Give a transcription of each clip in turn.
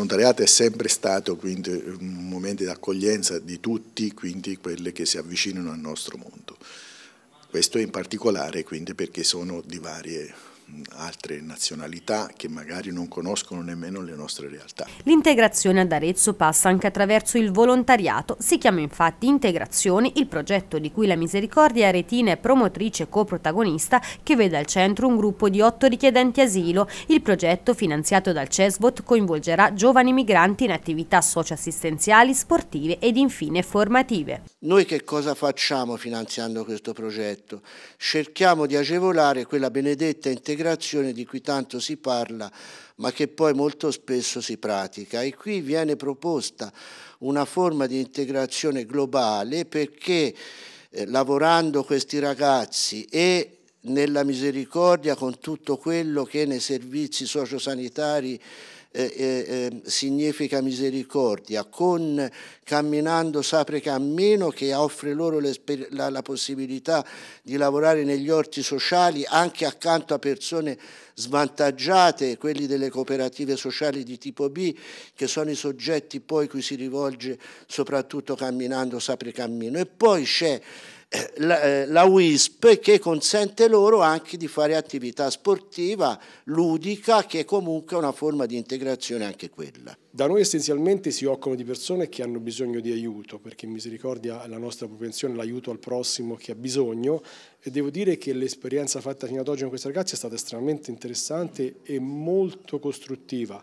volontariato è sempre stato quindi un momento di accoglienza di tutti, quindi quelli che si avvicinano al nostro mondo. Questo in particolare quindi perché sono di varie altre nazionalità che magari non conoscono nemmeno le nostre realtà. L'integrazione ad Arezzo passa anche attraverso il volontariato, si chiama infatti Integrazione il progetto di cui la Misericordia Aretina è promotrice e coprotagonista che vede al centro un gruppo di otto richiedenti asilo. Il progetto finanziato dal CESVOT coinvolgerà giovani migranti in attività socioassistenziali, sportive ed infine formative. Noi che cosa facciamo finanziando questo progetto? Cerchiamo di agevolare quella benedetta integrazione integrazione di cui tanto si parla, ma che poi molto spesso si pratica. E qui viene proposta una forma di integrazione globale perché eh, lavorando questi ragazzi e nella misericordia con tutto quello che nei servizi sociosanitari eh, eh, ehm, significa misericordia, con Camminando Sapre Cammino che offre loro la, la possibilità di lavorare negli orti sociali anche accanto a persone svantaggiate, quelli delle cooperative sociali di tipo B, che sono i soggetti poi cui si rivolge soprattutto Camminando Sapre Cammino. E poi c'è eh, la, eh, la WISP che consente loro anche di fare attività sportiva, ludica, che è comunque una forma di integrazione anche quella. Da noi essenzialmente si occupano di persone che hanno bisogno di aiuto, perché misericordia è la nostra propensione, l'aiuto al prossimo che ha bisogno e devo dire che l'esperienza fatta fino ad oggi con questi ragazzi è stata estremamente interessante e molto costruttiva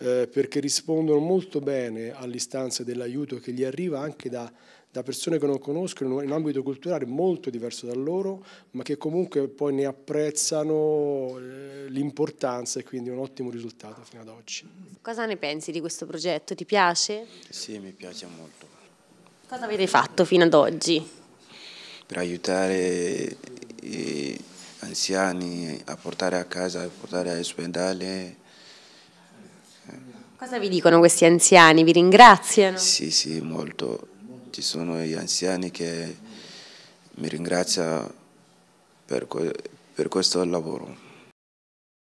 eh, perché rispondono molto bene all'istanza dell'aiuto che gli arriva anche da, da persone che non conoscono in un ambito culturale molto diverso da loro, ma che comunque poi ne apprezzano eh, l'importanza e quindi un ottimo risultato fino ad oggi. Cosa ne pensi di questo progetto? Ti piace? Sì, mi piace molto. Cosa avete fatto fino ad oggi? Per aiutare gli anziani a portare a casa, a portare all'ospedale, Cosa vi dicono questi anziani? Vi ringraziano? Sì, sì, molto. Ci sono gli anziani che mi ringraziano per, per questo lavoro.